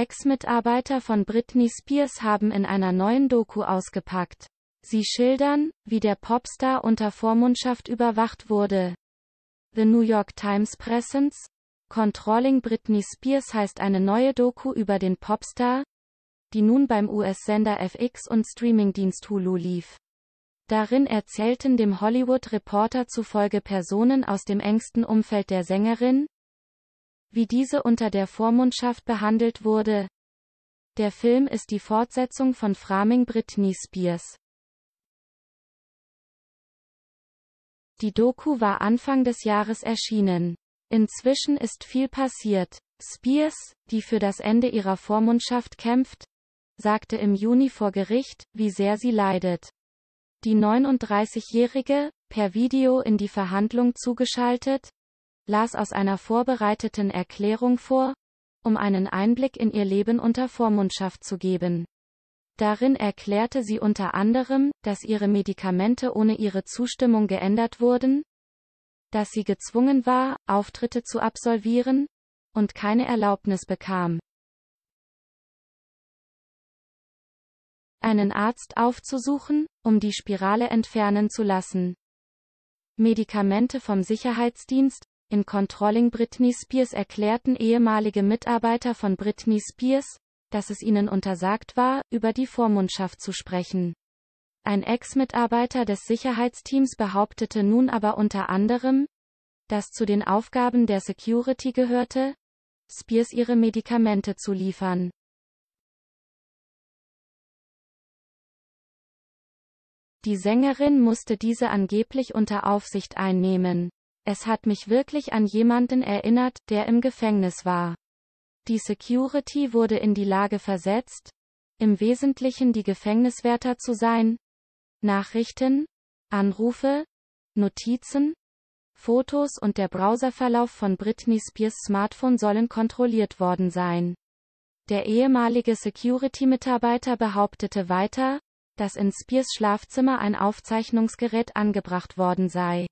Ex-Mitarbeiter von Britney Spears haben in einer neuen Doku ausgepackt. Sie schildern, wie der Popstar unter Vormundschaft überwacht wurde. The New York Times Presents Controlling Britney Spears heißt eine neue Doku über den Popstar, die nun beim US-Sender FX und Streamingdienst Hulu lief. Darin erzählten dem Hollywood-Reporter zufolge Personen aus dem engsten Umfeld der Sängerin, wie diese unter der Vormundschaft behandelt wurde. Der Film ist die Fortsetzung von Framing Britney Spears. Die Doku war Anfang des Jahres erschienen. Inzwischen ist viel passiert. Spears, die für das Ende ihrer Vormundschaft kämpft, sagte im Juni vor Gericht, wie sehr sie leidet. Die 39-Jährige, per Video in die Verhandlung zugeschaltet, las aus einer vorbereiteten Erklärung vor, um einen Einblick in ihr Leben unter Vormundschaft zu geben. Darin erklärte sie unter anderem, dass ihre Medikamente ohne ihre Zustimmung geändert wurden, dass sie gezwungen war, Auftritte zu absolvieren, und keine Erlaubnis bekam. einen Arzt aufzusuchen, um die Spirale entfernen zu lassen. Medikamente vom Sicherheitsdienst, in Controlling Britney Spears erklärten ehemalige Mitarbeiter von Britney Spears, dass es ihnen untersagt war, über die Vormundschaft zu sprechen. Ein Ex-Mitarbeiter des Sicherheitsteams behauptete nun aber unter anderem, dass zu den Aufgaben der Security gehörte, Spears ihre Medikamente zu liefern. Die Sängerin musste diese angeblich unter Aufsicht einnehmen. Es hat mich wirklich an jemanden erinnert, der im Gefängnis war. Die Security wurde in die Lage versetzt, im Wesentlichen die Gefängniswärter zu sein, Nachrichten, Anrufe, Notizen, Fotos und der Browserverlauf von Britney Spears Smartphone sollen kontrolliert worden sein. Der ehemalige Security-Mitarbeiter behauptete weiter, dass in Spears Schlafzimmer ein Aufzeichnungsgerät angebracht worden sei.